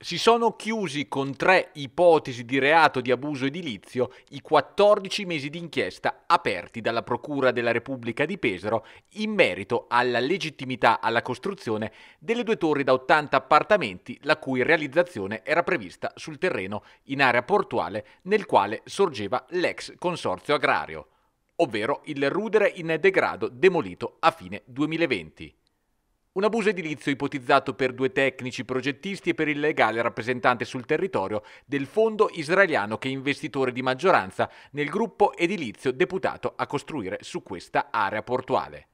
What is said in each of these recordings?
Si sono chiusi con tre ipotesi di reato di abuso edilizio i 14 mesi di inchiesta aperti dalla Procura della Repubblica di Pesaro in merito alla legittimità alla costruzione delle due torri da 80 appartamenti la cui realizzazione era prevista sul terreno in area portuale nel quale sorgeva l'ex consorzio agrario, ovvero il rudere in degrado demolito a fine 2020. Un abuso edilizio ipotizzato per due tecnici progettisti e per il legale rappresentante sul territorio del fondo israeliano che è investitore di maggioranza nel gruppo edilizio deputato a costruire su questa area portuale.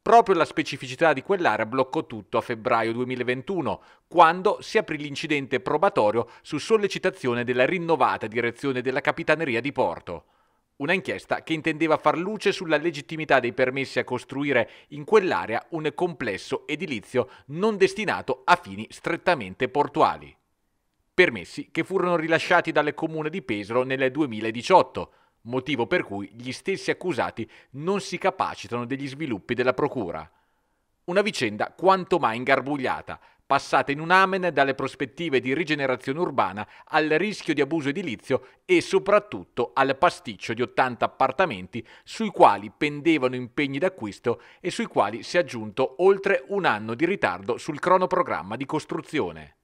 Proprio la specificità di quell'area bloccò tutto a febbraio 2021, quando si aprì l'incidente probatorio su sollecitazione della rinnovata direzione della Capitaneria di Porto. Una inchiesta che intendeva far luce sulla legittimità dei permessi a costruire in quell'area un complesso edilizio non destinato a fini strettamente portuali. Permessi che furono rilasciati dalle comune di Pesaro nel 2018, motivo per cui gli stessi accusati non si capacitano degli sviluppi della procura. Una vicenda quanto mai ingarbugliata, passata in un amen dalle prospettive di rigenerazione urbana al rischio di abuso edilizio e soprattutto al pasticcio di 80 appartamenti sui quali pendevano impegni d'acquisto e sui quali si è aggiunto oltre un anno di ritardo sul cronoprogramma di costruzione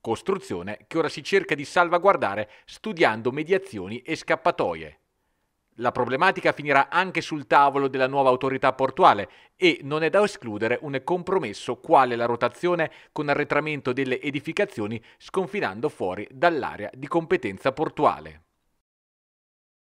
costruzione che ora si cerca di salvaguardare studiando mediazioni e scappatoie. La problematica finirà anche sul tavolo della nuova autorità portuale e non è da escludere un compromesso quale la rotazione con arretramento delle edificazioni sconfinando fuori dall'area di competenza portuale.